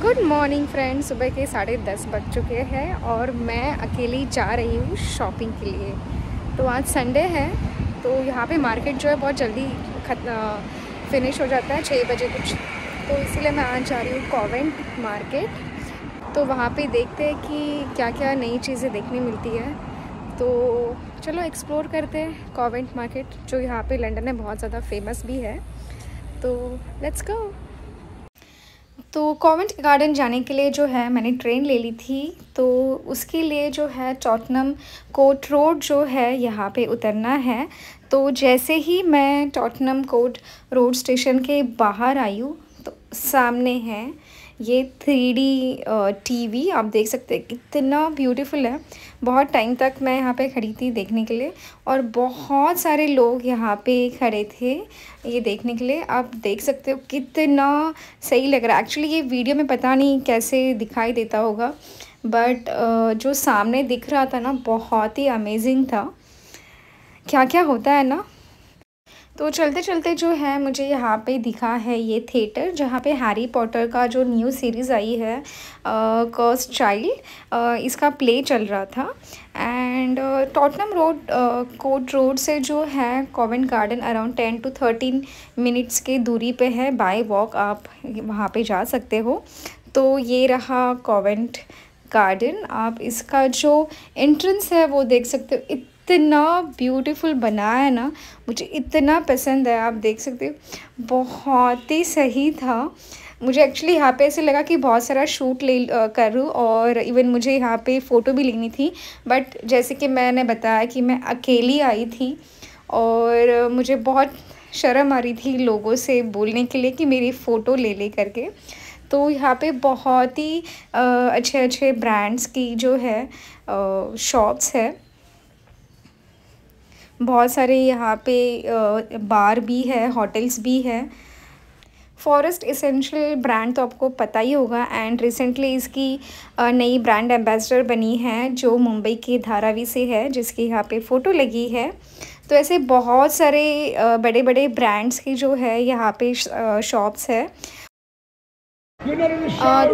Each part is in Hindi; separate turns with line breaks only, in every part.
गुड मॉर्निंग फ्रेंड सुबह के साढ़े दस बज चुके हैं और मैं अकेली जा रही हूँ शॉपिंग के लिए तो आज संडे है तो यहाँ पे मार्केट जो है बहुत जल्दी खत फिनिश हो जाता है छः बजे कुछ तो इसीलिए मैं आज जा रही हूँ कॉवेंट मार्केट तो वहाँ पे देखते हैं कि क्या क्या नई चीज़ें देखने मिलती है तो चलो एक्सप्लोर करते हैं कॉवेंट मार्केट जो यहाँ पर लंडन में बहुत ज़्यादा फेमस भी है तो लेट्स गो तो कॉवेंट गार्डन जाने के लिए जो है मैंने ट्रेन ले ली थी तो उसके लिए जो है टॉटनम कोट रोड जो है यहाँ पे उतरना है तो जैसे ही मैं टॉटनम कोट रोड स्टेशन के बाहर आई हूँ तो सामने है ये थ्री डी टी आप देख सकते हैं कितना ब्यूटीफुल है बहुत टाइम तक मैं यहाँ पे खड़ी थी देखने के लिए और बहुत सारे लोग यहाँ पे खड़े थे ये देखने के लिए आप देख सकते हो कितना सही लग रहा है एक्चुअली ये वीडियो में पता नहीं कैसे दिखाई देता होगा बट जो सामने दिख रहा था ना बहुत ही अमेजिंग था क्या क्या होता है ना तो चलते चलते जो है मुझे यहाँ पे दिखा है ये थिएटर जहाँ पे हैरी पॉटर का जो न्यू सीरीज़ आई है कर्स चाइल्ड इसका प्ले चल रहा था and Tottenham road court road से जो है Covent Garden around ten to thirteen minutes के दूरी पे है बाय वॉक आप वहाँ पे जा सकते हो तो ये रहा कॉवेंट गार्डन आप इसका जो एंट्रेंस है वो देख सकते हो इतना ब्यूटीफुल बना है ना मुझे इतना पसंद है आप देख सकते हो बहुत ही सही था मुझे एक्चुअली यहाँ पे ऐसे लगा कि बहुत सारा शूट ले करूँ और इवन मुझे यहाँ पे फ़ोटो भी लेनी थी बट जैसे कि मैंने बताया कि मैं अकेली आई थी और मुझे बहुत शर्म आ रही थी लोगों से बोलने के लिए कि मेरी फ़ोटो ले ले करके तो यहाँ पे बहुत ही अच्छे अच्छे ब्रांड्स की जो है शॉप्स है बहुत सारे यहाँ पे बार भी है होटल्स भी है फॉरेस्ट इसेंशियल ब्रांड तो आपको पता ही होगा एंड रिसेंटली इसकी नई ब्रांड एम्बेसडर बनी है जो मुंबई के धारावी से है जिसकी यहाँ पे फ़ोटो लगी है तो ऐसे बहुत सारे बड़े बड़े ब्रांड्स की जो है यहाँ पे शॉप्स है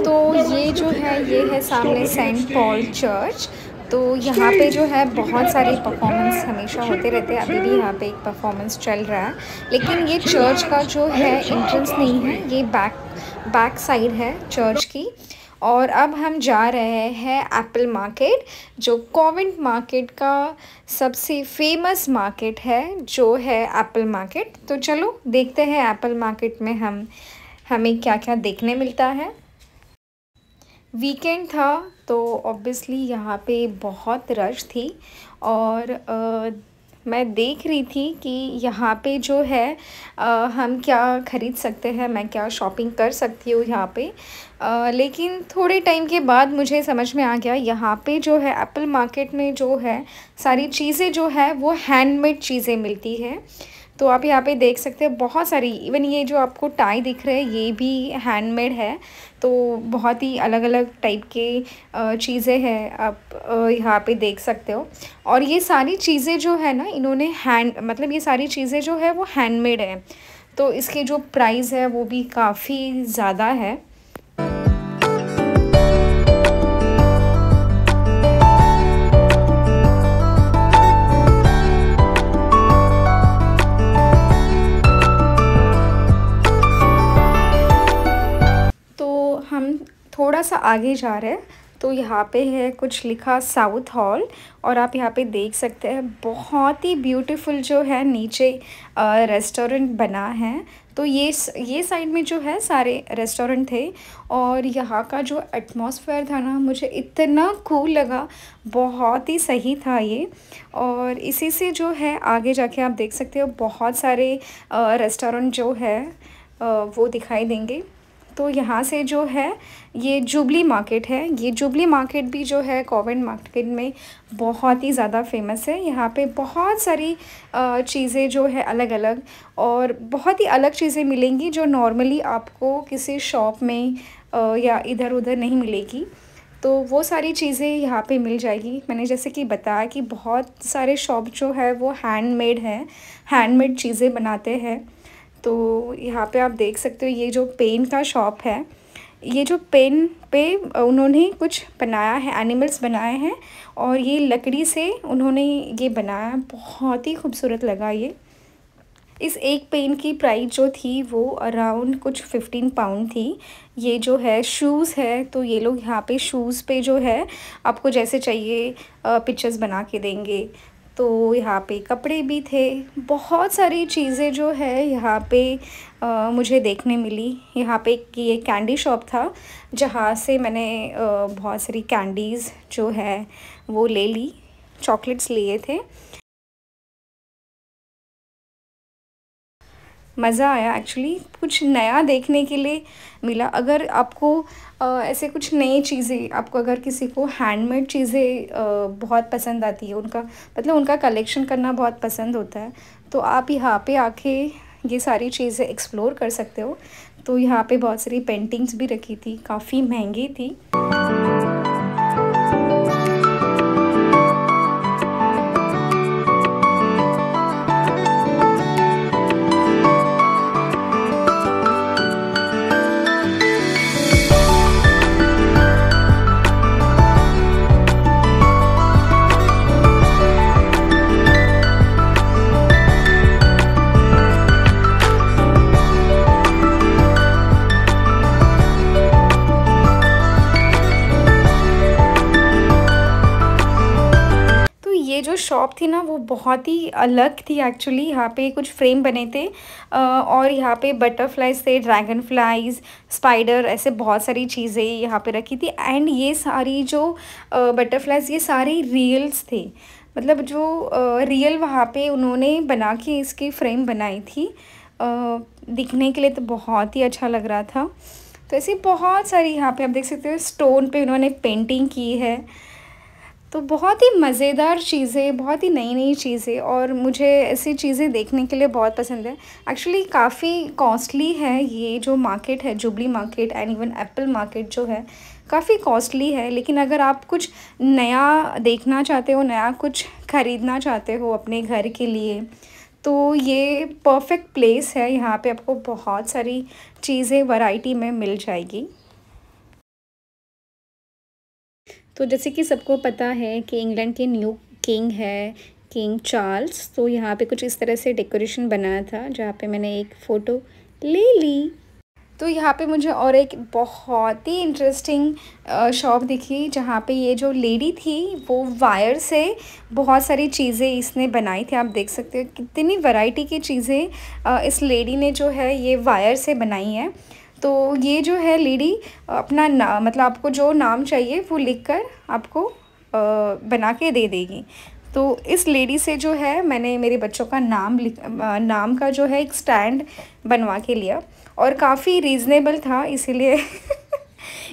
तो ये जो है ये है सामने सेंट पॉल चर्च तो यहाँ पे जो है बहुत सारे परफॉर्मेंस हमेशा होते रहते हैं अभी भी यहाँ पे एक परफॉर्मेंस चल रहा है लेकिन ये चर्च का जो है एंट्रेंस नहीं है ये बैक बैक साइड है चर्च की और अब हम जा रहे हैं एप्पल मार्केट जो कॉवेंट मार्केट का सबसे फेमस मार्केट है जो है एप्पल मार्केट तो चलो देखते हैं एप्पल मार्केट में हम हमें क्या क्या देखने मिलता है वीकेंड था तो ऑब्वियसली यहाँ पे बहुत रश थी और आ, मैं देख रही थी कि यहाँ पे जो है आ, हम क्या ख़रीद सकते हैं मैं क्या शॉपिंग कर सकती हूँ यहाँ पे आ, लेकिन थोड़े टाइम के बाद मुझे समझ में आ गया यहाँ पे जो है एप्पल मार्केट में जो है सारी चीज़ें जो है वो हैंडमेड चीज़ें मिलती है तो आप यहाँ पे देख सकते हैं बहुत सारी इवन ये जो आपको टाई दिख रहे हैं ये भी हैंडमेड है तो बहुत ही अलग अलग टाइप के चीज़ें हैं आप यहाँ पे देख सकते हो और ये सारी चीज़ें जो है ना इन्होंने हैंड मतलब ये सारी चीज़ें जो है वो हैंडमेड है तो इसके जो प्राइस है वो भी काफ़ी ज़्यादा है सा आगे जा रहे हैं तो यहाँ पे है कुछ लिखा साउथ हॉल और आप यहाँ पे देख सकते हैं बहुत ही ब्यूटीफुल जो है नीचे रेस्टोरेंट बना है तो ये ये साइड में जो है सारे रेस्टोरेंट थे और यहाँ का जो एटमॉस्फेयर था ना मुझे इतना कूल लगा बहुत ही सही था ये और इसी से जो है आगे जाके आप देख सकते हो बहुत सारे रेस्टोरेंट जो है वो दिखाई देंगे तो यहाँ से जो है ये जुबली मार्केट है ये जुबली मार्केट भी जो है कोविड मार्केट में बहुत ही ज़्यादा फेमस है यहाँ पे बहुत सारी चीज़ें जो है अलग अलग और बहुत ही अलग चीज़ें मिलेंगी जो नॉर्मली आपको किसी शॉप में या इधर उधर नहीं मिलेगी तो वो सारी चीज़ें यहाँ पे मिल जाएगी मैंने जैसे कि बताया कि बहुत सारे शॉप जो है वो हैंडमेड हैं हैंडमेड चीज़ें बनाते हैं तो यहाँ पे आप देख सकते हो ये जो पेन का शॉप है ये जो पेन पे उन्होंने कुछ बनाया है एनिमल्स बनाए हैं और ये लकड़ी से उन्होंने ये बनाया बहुत ही खूबसूरत लगा ये इस एक पेन की प्राइस जो थी वो अराउंड कुछ फिफ्टीन पाउंड थी ये जो है शूज़ है तो ये लोग यहाँ पे शूज़ पे जो है आपको जैसे चाहिए पिक्चर्स बना के देंगे तो यहाँ पे कपड़े भी थे बहुत सारी चीज़ें जो है यहाँ पे आ, मुझे देखने मिली यहाँ पे एक ये कैंडी शॉप था जहाँ से मैंने आ, बहुत सारी कैंडीज़ जो है वो ले ली चॉकलेट्स लिए थे मज़ा आया एक्चुअली कुछ नया देखने के लिए मिला अगर आपको आ, ऐसे कुछ नई चीज़ें आपको अगर किसी को हैंडमेड चीज़ें बहुत पसंद आती है उनका मतलब उनका कलेक्शन करना बहुत पसंद होता है तो आप यहाँ पे आके ये सारी चीज़ें एक्सप्लोर कर सकते हो तो यहाँ पे बहुत सारी पेंटिंग्स भी रखी थी काफ़ी महंगी थी जो शॉप थी ना वो बहुत ही अलग थी एक्चुअली यहाँ पे कुछ फ्रेम बने थे और यहाँ पे बटरफ्लाइज थे ड्रैगन फ्लाइज स्पाइडर ऐसे बहुत सारी चीज़ें यहाँ पे रखी थी एंड ये सारी जो बटरफ्लाइज ये सारे रियल्स थे मतलब जो रियल वहाँ पे उन्होंने बना के इसकी फ्रेम बनाई थी दिखने के लिए तो बहुत ही अच्छा लग रहा था तो ऐसे बहुत सारी यहाँ पे आप देख सकते हो स्टोन पे उन्होंने पेंटिंग की है तो बहुत ही मज़ेदार चीज़ें बहुत ही नई नई चीज़ें और मुझे ऐसी चीज़ें देखने के लिए बहुत पसंद है एक्चुअली काफ़ी कॉस्टली है ये जो मार्केट है Jubilee Market and even Apple Market जो है काफ़ी कॉस्टली है लेकिन अगर आप कुछ नया देखना चाहते हो नया कुछ ख़रीदना चाहते हो अपने घर के लिए तो ये परफेक्ट प्लेस है यहाँ पे आपको बहुत सारी चीज़ें वैरायटी में मिल जाएगी तो जैसे कि सबको पता है कि इंग्लैंड के न्यू किंग है किंग चार्ल्स तो यहाँ पे कुछ इस तरह से डेकोरेशन बनाया था जहाँ पे मैंने एक फ़ोटो ले ली तो यहाँ पे मुझे और एक बहुत ही इंटरेस्टिंग शॉप दिखी जहाँ पे ये जो लेडी थी वो वायर से बहुत सारी चीज़ें इसने बनाई थी आप देख सकते हो कितनी वैरायटी की चीज़ें इस लेडी ने जो है ये वायर से बनाई है तो ये जो है लेडी अपना ना मतलब आपको जो नाम चाहिए वो लिख कर आपको बना के दे देगी तो इस लेडी से जो है मैंने मेरे बच्चों का नाम लिख नाम का जो है एक स्टैंड बनवा के लिया और काफ़ी रीज़नेबल था इसीलिए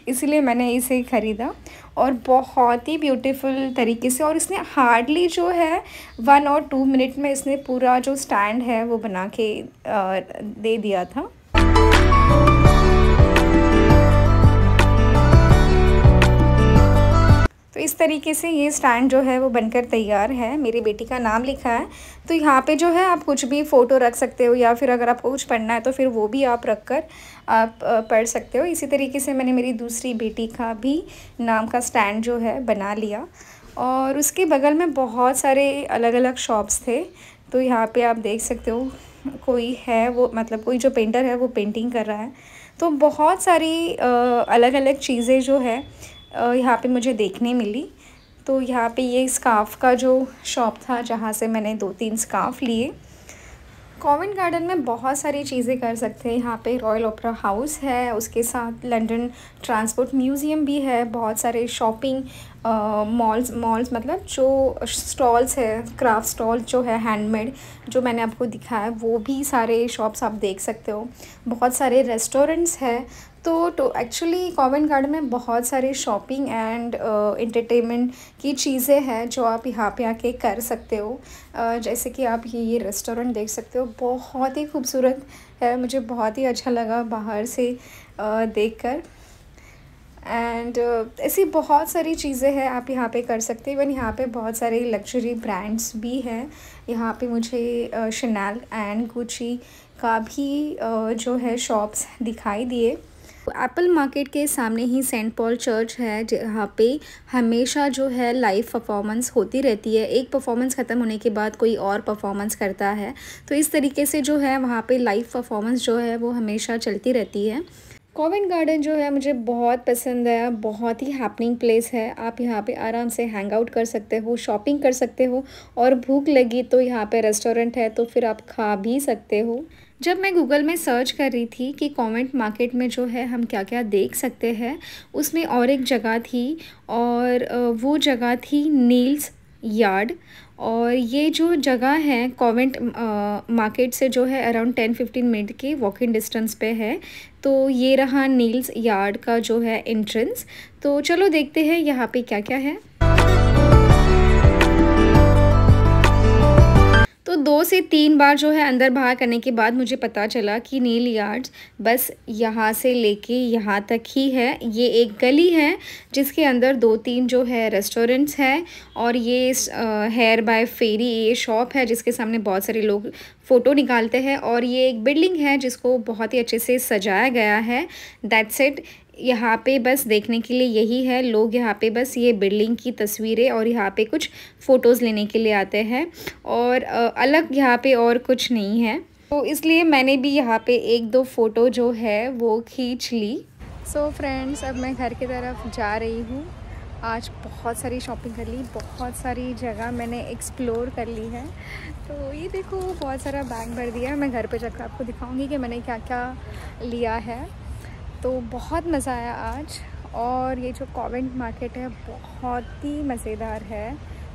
इसीलिए मैंने इसे ख़रीदा और बहुत ही ब्यूटीफुल तरीके से और इसने हार्डली जो है वन और टू मिनट में इसने पूरा जो स्टैंड है वो बना के दे दिया था तरीके से ये स्टैंड जो है वो बनकर तैयार है मेरी बेटी का नाम लिखा है तो यहाँ पे जो है आप कुछ भी फ़ोटो रख सकते हो या फिर अगर आपको कुछ पढ़ना है तो फिर वो भी आप रख कर आप पढ़ सकते हो इसी तरीके से मैंने मेरी दूसरी बेटी का भी नाम का स्टैंड जो है बना लिया और उसके बगल में बहुत सारे अलग अलग शॉप्स थे तो यहाँ पर आप देख सकते हो कोई है वो मतलब कोई जो पेंटर है वो पेंटिंग कर रहा है तो बहुत सारी अलग अलग चीज़ें जो है यहाँ पे मुझे देखने मिली तो यहाँ पे ये स्काफ़ का जो शॉप था जहाँ से मैंने दो तीन स्काफ़ लिए कॉविन गार्डन में बहुत सारी चीज़ें कर सकते हैं यहाँ पे रॉयल ओपरा हाउस है उसके साथ लंदन ट्रांसपोर्ट म्यूज़ियम भी है बहुत सारे शॉपिंग मॉल्स मॉल्स मतलब जो स्टॉल्स है क्राफ्ट स्टॉल जो है हैंडमेड जो मैंने आपको दिखाया है वो भी सारे शॉप्स आप देख सकते हो बहुत सारे रेस्टोरेंट्स हैं तो एक्चुअली कॉवन गार्डन में बहुत सारे शॉपिंग एंड इंटरटेनमेंट की चीज़ें हैं जो आप यहाँ पे आके कर सकते हो uh, जैसे कि आप ये ये रेस्टोरेंट देख सकते हो बहुत ही खूबसूरत है मुझे बहुत ही अच्छा लगा बाहर से uh, देख कर एंड uh, ऐसी बहुत सारी चीज़ें हैं आप यहाँ पे कर सकते हैं इवन यहाँ पे बहुत सारे लग्जरी ब्रांड्स भी हैं यहाँ पे मुझे शनैल एंड गुची का भी uh, जो है शॉप्स दिखाई दिए एप्पल मार्केट के सामने ही सेंट पॉल चर्च है जहाँ पे हमेशा जो है लाइव परफॉर्मेंस होती रहती है एक परफॉर्मेंस ख़त्म होने के बाद कोई और परफॉर्मेंस करता है तो इस तरीके से जो है वहाँ पे लाइव परफॉर्मेंस जो है वो हमेशा चलती रहती है कोविन गार्डन जो है मुझे बहुत पसंद है बहुत ही हैपनिंग प्लेस है आप यहाँ पे आराम से हैंग आउट कर सकते हो शॉपिंग कर सकते हो और भूख लगी तो यहाँ पे रेस्टोरेंट है तो फिर आप खा भी सकते हो जब मैं गूगल में सर्च कर रही थी कि कमेंट मार्केट में जो है हम क्या क्या देख सकते हैं उसमें और एक जगह थी और वो जगह थी नील्स यार्ड और ये जो जगह है कॉवेंट मार्केट से जो है अराउंड टेन फिफ्टीन मिनट के वॉकिंग डिस्टेंस पे है तो ये रहा नील्स यार्ड का जो है एंट्रेंस तो चलो देखते हैं यहाँ पे क्या क्या है तो दो से तीन बार जो है अंदर बाहर करने के बाद मुझे पता चला कि नील यार्ड बस यहाँ से लेके यहाँ तक ही है ये एक गली है जिसके अंदर दो तीन जो है रेस्टोरेंट्स हैं और ये हेयर बाय फेरी ये शॉप है जिसके सामने बहुत सारे लोग फ़ोटो निकालते हैं और ये एक बिल्डिंग है जिसको बहुत ही अच्छे से सजाया गया है दैट्स इट यहाँ पे बस देखने के लिए यही है लोग यहाँ पे बस ये बिल्डिंग की तस्वीरें और यहाँ पे कुछ फ़ोटोज़ लेने के लिए आते हैं और अलग यहाँ पे और कुछ नहीं है तो इसलिए मैंने भी यहाँ पे एक दो फ़ोटो जो है वो खींच ली सो so फ्रेंड्स अब मैं घर की तरफ जा रही हूँ आज बहुत सारी शॉपिंग कर ली बहुत सारी जगह मैंने एक्सप्लोर कर ली है तो ये देखो बहुत सारा बैग भर दिया मैं घर पे जाकर आपको दिखाऊंगी कि मैंने क्या क्या लिया है तो बहुत मज़ा आया आज और ये जो कॉवेंट मार्केट है बहुत ही मज़ेदार है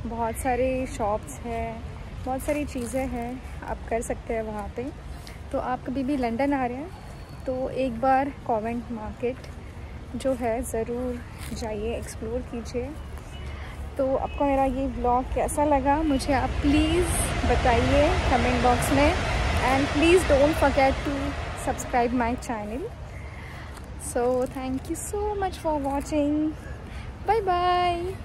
बहुत सारे शॉप्स हैं बहुत सारी चीज़ें हैं आप कर सकते हैं वहाँ पे तो आप कभी भी लंदन आ रहे हैं तो एक बार कॉवेंट मार्केट जो है ज़रूर जाइए एक्सप्लोर कीजिए तो आपको मेरा ये ब्लॉग कैसा लगा मुझे आप प्लीज़ बताइए कमेंट बॉक्स में and please don't forget to subscribe my channel so thank you so much for watching bye bye